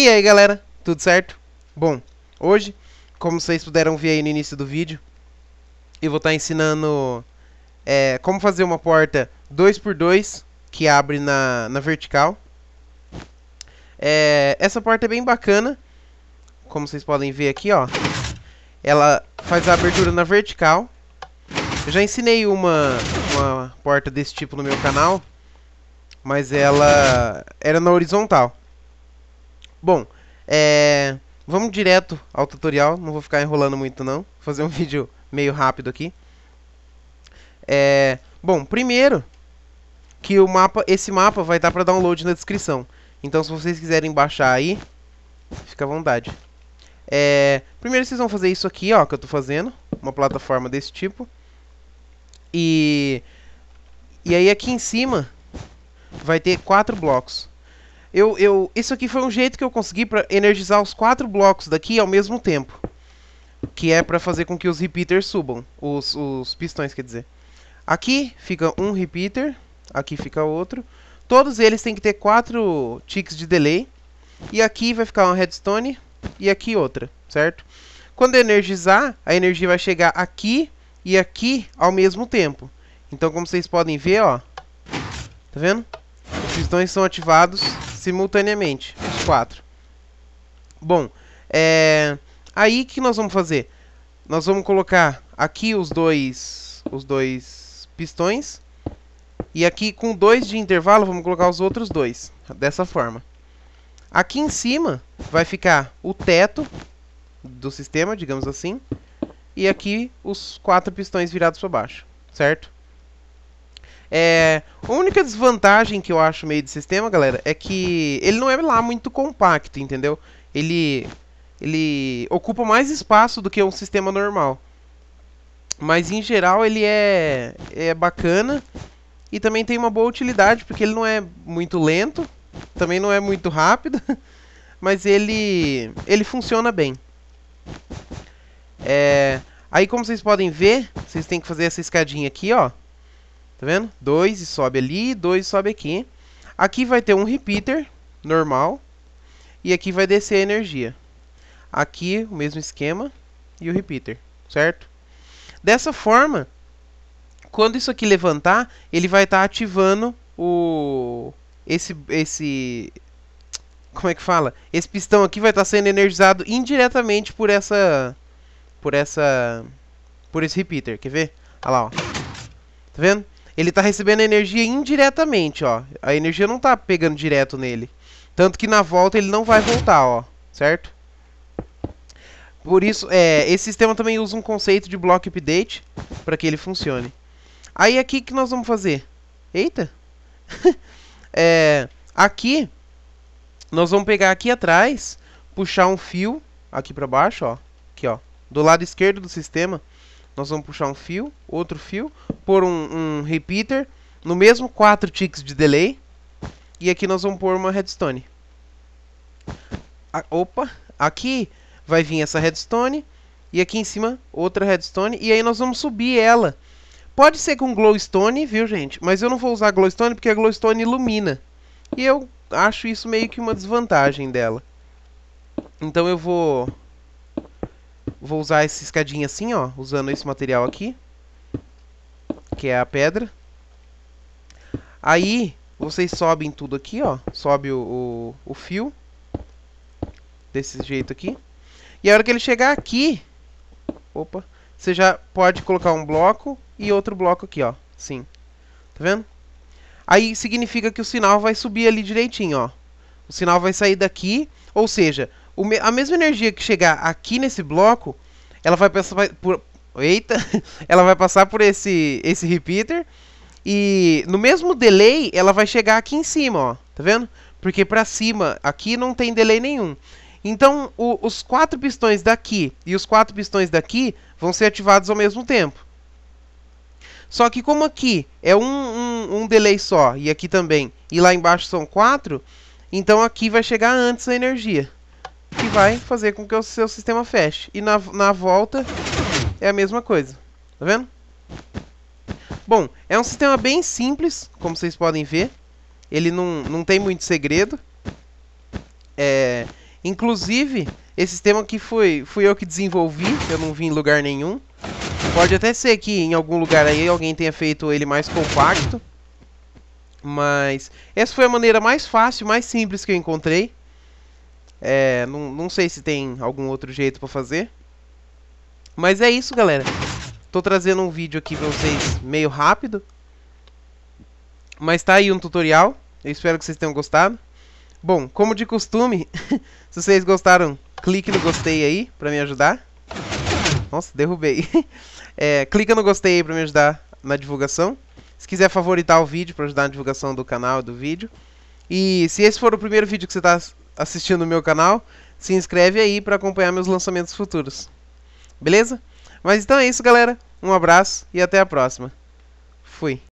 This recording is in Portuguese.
E aí galera, tudo certo? Bom, hoje, como vocês puderam ver aí no início do vídeo, eu vou estar tá ensinando é, como fazer uma porta 2x2 que abre na, na vertical. É, essa porta é bem bacana, como vocês podem ver aqui, ó. Ela faz a abertura na vertical. Eu já ensinei uma, uma porta desse tipo no meu canal, mas ela era na horizontal. Bom, é... vamos direto ao tutorial, não vou ficar enrolando muito não, vou fazer um vídeo meio rápido aqui. É... Bom, primeiro que o mapa, esse mapa vai estar para download na descrição. Então se vocês quiserem baixar aí, fica à vontade. É... Primeiro vocês vão fazer isso aqui, ó, que eu estou fazendo, uma plataforma desse tipo. E... E aí aqui em cima vai ter quatro blocos eu, eu, isso aqui foi um jeito que eu consegui para energizar os quatro blocos daqui ao mesmo tempo. Que é para fazer com que os repeaters subam. Os, os pistões, quer dizer. Aqui fica um repeater. Aqui fica outro. Todos eles têm que ter quatro ticks de delay. E aqui vai ficar uma redstone. E aqui outra, certo? Quando energizar, a energia vai chegar aqui e aqui ao mesmo tempo. Então, como vocês podem ver, ó. Tá vendo? Os pistões são ativados simultaneamente, os quatro. Bom, é aí que nós vamos fazer. Nós vamos colocar aqui os dois, os dois pistões e aqui com dois de intervalo vamos colocar os outros dois dessa forma. Aqui em cima vai ficar o teto do sistema, digamos assim, e aqui os quatro pistões virados para baixo, certo? É, a única desvantagem que eu acho meio de sistema, galera, é que ele não é lá muito compacto, entendeu? Ele, ele ocupa mais espaço do que um sistema normal. Mas em geral ele é, é bacana e também tem uma boa utilidade, porque ele não é muito lento, também não é muito rápido, mas ele, ele funciona bem. É, aí como vocês podem ver, vocês têm que fazer essa escadinha aqui, ó. Tá vendo? 2 e sobe ali, 2 sobe aqui. Aqui vai ter um repeater normal. E aqui vai descer a energia. Aqui o mesmo esquema e o repeater, certo? Dessa forma, quando isso aqui levantar, ele vai estar tá ativando o esse esse como é que fala? Esse pistão aqui vai estar tá sendo energizado indiretamente por essa por essa por esse repeater, quer ver? Olha lá, ó. Tá vendo? ele tá recebendo energia indiretamente, ó. A energia não tá pegando direto nele. Tanto que na volta ele não vai voltar, ó. Certo? Por isso, é, esse sistema também usa um conceito de block update para que ele funcione. Aí aqui que nós vamos fazer? Eita! é, aqui, nós vamos pegar aqui atrás, puxar um fio aqui para baixo, ó. Aqui, ó. Do lado esquerdo do sistema, nós vamos puxar um fio, outro fio, pôr um, um repeater, no mesmo 4 ticks de delay, e aqui nós vamos pôr uma redstone. A, opa, aqui vai vir essa redstone, e aqui em cima outra redstone, e aí nós vamos subir ela. Pode ser com glowstone, viu gente? Mas eu não vou usar glowstone porque a glowstone ilumina. E eu acho isso meio que uma desvantagem dela. Então eu vou Vou usar essa escadinha assim, ó, usando esse material aqui, que é a pedra. Aí, vocês sobem tudo aqui, ó, sobe o, o, o fio, desse jeito aqui. E a hora que ele chegar aqui, opa, você já pode colocar um bloco e outro bloco aqui, ó, sim. Tá vendo? Aí significa que o sinal vai subir ali direitinho, ó. O sinal vai sair daqui, ou seja, me, a mesma energia que chegar aqui nesse bloco, ela vai passar por. Eita! Ela vai passar por esse, esse repeater. E no mesmo delay, ela vai chegar aqui em cima, ó. Tá vendo? Porque para cima, aqui não tem delay nenhum. Então, o, os quatro pistões daqui e os quatro pistões daqui vão ser ativados ao mesmo tempo. Só que como aqui é um, um, um, delay só, e aqui também, e lá embaixo são quatro, então aqui vai chegar antes a energia que vai fazer com que o seu sistema feche. E na, na volta é a mesma coisa. Tá vendo? Bom, é um sistema bem simples, como vocês podem ver. Ele não, não tem muito segredo. É, inclusive, esse sistema aqui foi, fui eu que desenvolvi, eu não vi em lugar nenhum. Pode até ser que em algum lugar aí alguém tenha feito ele mais compacto. Mas essa foi a maneira mais fácil, mais simples que eu encontrei é, não, não sei se tem algum outro jeito para fazer. Mas é isso, galera. Tô trazendo um vídeo aqui pra vocês meio rápido. Mas tá aí um tutorial. Eu espero que vocês tenham gostado. Bom, como de costume, se vocês gostaram, clique no gostei aí pra me ajudar. Nossa, derrubei. É, clica no gostei aí pra me ajudar na divulgação. Se quiser favoritar o vídeo pra ajudar na divulgação do canal e do vídeo. E se esse for o primeiro vídeo que você tá assistindo o meu canal, se inscreve aí para acompanhar meus lançamentos futuros. Beleza? Mas então é isso, galera. Um abraço e até a próxima. Fui.